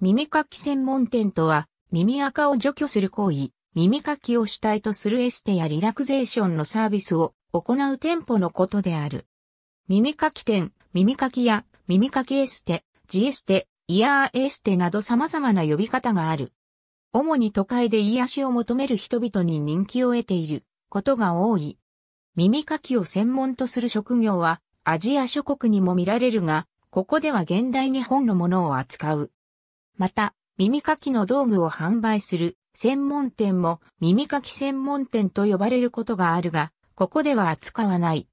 耳かき専門店とは、耳垢を除去する行為、耳かきを主体とするエステやリラクゼーションのサービスを行う店舗のことである。耳かき店、耳かきや耳かきエステ、ジエステ、イヤーエステなど様々な呼び方がある。主に都会で癒しを求める人々に人気を得ていることが多い。耳かきを専門とする職業はアジア諸国にも見られるが、ここでは現代日本のものを扱うまた、耳かきの道具を販売する専門店も耳かき専門店と呼ばれることがあるが、ここでは扱わない。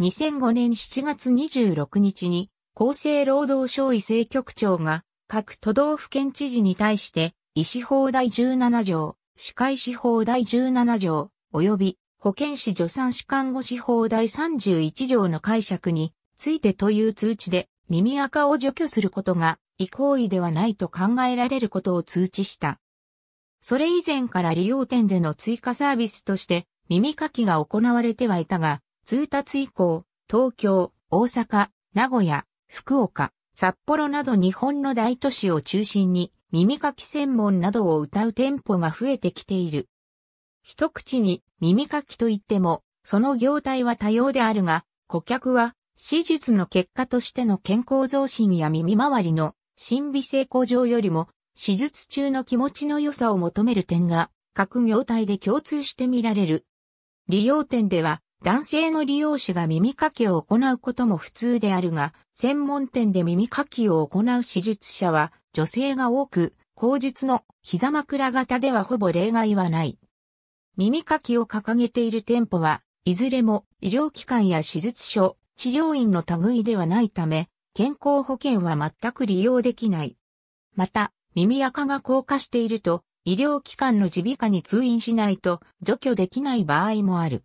2005年7月26日に厚生労働省医政局長が各都道府県知事に対して医師法第17条、歯科医師法第17条、及び保健師助産師看護師法第31条の解釈についてという通知で耳垢を除去することが違行為ではないと考えられることを通知した。それ以前から利用店での追加サービスとして耳かきが行われてはいたが、通達以降、東京、大阪、名古屋、福岡、札幌など日本の大都市を中心に耳かき専門などを歌う店舗が増えてきている。一口に耳かきといっても、その業態は多様であるが、顧客は、手術の結果としての健康増進や耳周りの心理性向上よりも、手術中の気持ちの良さを求める点が、各業態で共通して見られる。利用点では、男性の利用者が耳かきを行うことも普通であるが、専門店で耳かきを行う手術者は女性が多く、口述の膝枕型ではほぼ例外はない。耳かきを掲げている店舗は、いずれも医療機関や手術所、治療院の類ではないため、健康保険は全く利用できない。また、耳垢が硬化していると、医療機関の耳鼻科に通院しないと除去できない場合もある。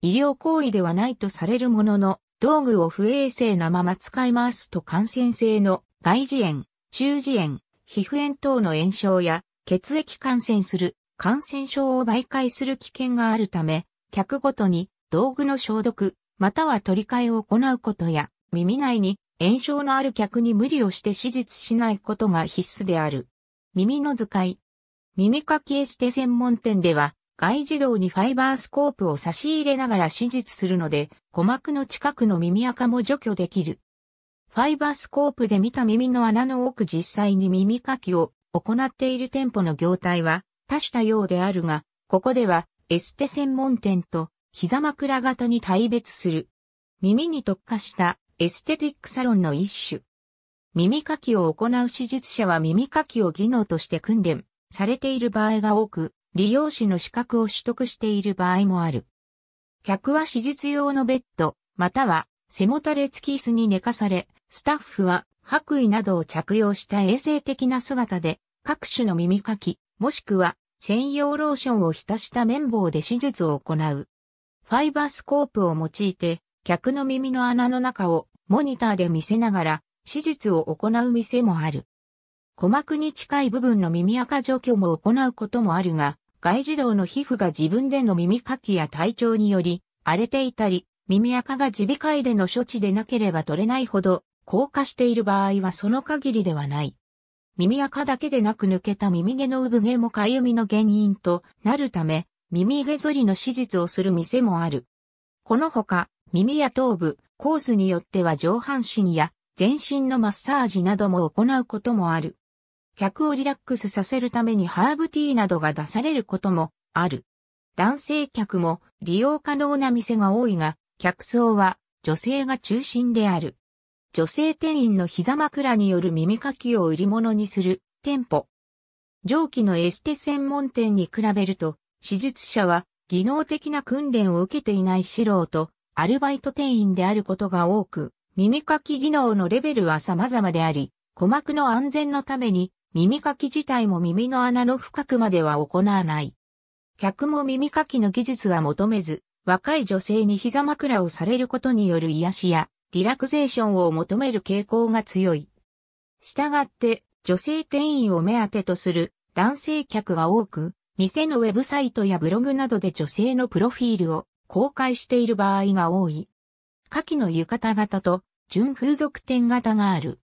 医療行為ではないとされるものの、道具を不衛生なまま使い回すと感染性の外耳炎、中耳炎、皮膚炎等の炎症や血液感染する感染症を媒介する危険があるため、客ごとに道具の消毒、または取り替えを行うことや、耳内に炎症のある客に無理をして手術しないことが必須である。耳の使い。耳かきエステ専門店では、外耳道にファイバースコープを差し入れながら手術するので、鼓膜の近くの耳垢も除去できる。ファイバースコープで見た耳の穴の奥実際に耳かきを行っている店舗の業態は多種多様であるが、ここではエステ専門店と膝枕型に大別する。耳に特化したエステティックサロンの一種。耳かきを行う手術者は耳かきを技能として訓練されている場合が多く、利用士の資格を取得している場合もある。客は手術用のベッド、または背もたれ付き椅子に寝かされ、スタッフは白衣などを着用した衛生的な姿で、各種の耳かき、もしくは専用ローションを浸した綿棒で手術を行う。ファイバースコープを用いて、客の耳の穴の中をモニターで見せながら手術を行う店もある。鼓膜に近い部分の耳垢除去も行うこともあるが、外耳道の皮膚が自分での耳かきや体調により荒れていたり、耳垢が耳鼻科医での処置でなければ取れないほど硬化している場合はその限りではない。耳垢だけでなく抜けた耳毛の産毛もかゆみの原因となるため、耳毛剃りの手術をする店もある。このほか、耳や頭部、コースによっては上半身や全身のマッサージなども行うこともある。客をリラックスさせるためにハーブティーなどが出されることもある。男性客も利用可能な店が多いが、客層は女性が中心である。女性店員の膝枕による耳かきを売り物にする店舗。上記のエステ専門店に比べると、手術者は技能的な訓練を受けていない素人、アルバイト店員であることが多く、耳かき技能のレベルは様々であり、鼓膜の安全のために、耳かき自体も耳の穴の深くまでは行わない。客も耳かきの技術は求めず、若い女性に膝枕をされることによる癒しやリラクゼーションを求める傾向が強い。従って、女性店員を目当てとする男性客が多く、店のウェブサイトやブログなどで女性のプロフィールを公開している場合が多い。下記の浴衣型と純風俗店型がある。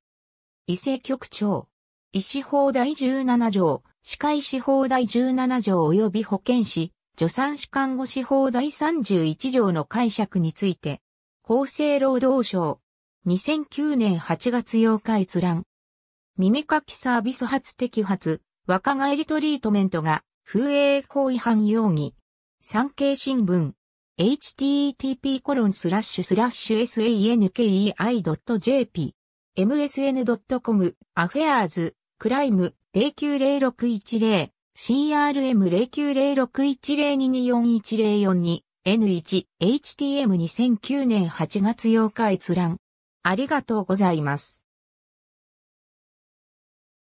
伊勢局長。医師法第17条、歯科医師法第17条及び保健師、助産師看護師法第31条の解釈について、厚生労働省、2009年8月8日閲覧。耳かきサービス発摘発、若返りトリートメントが、風営法違反容疑。産経新聞、http://sankei.jp、msn.com、アフェアーズ、クライム、090610、CRM09061022410442、N1、HTM2009 年8月8日閲覧。ありがとうございます。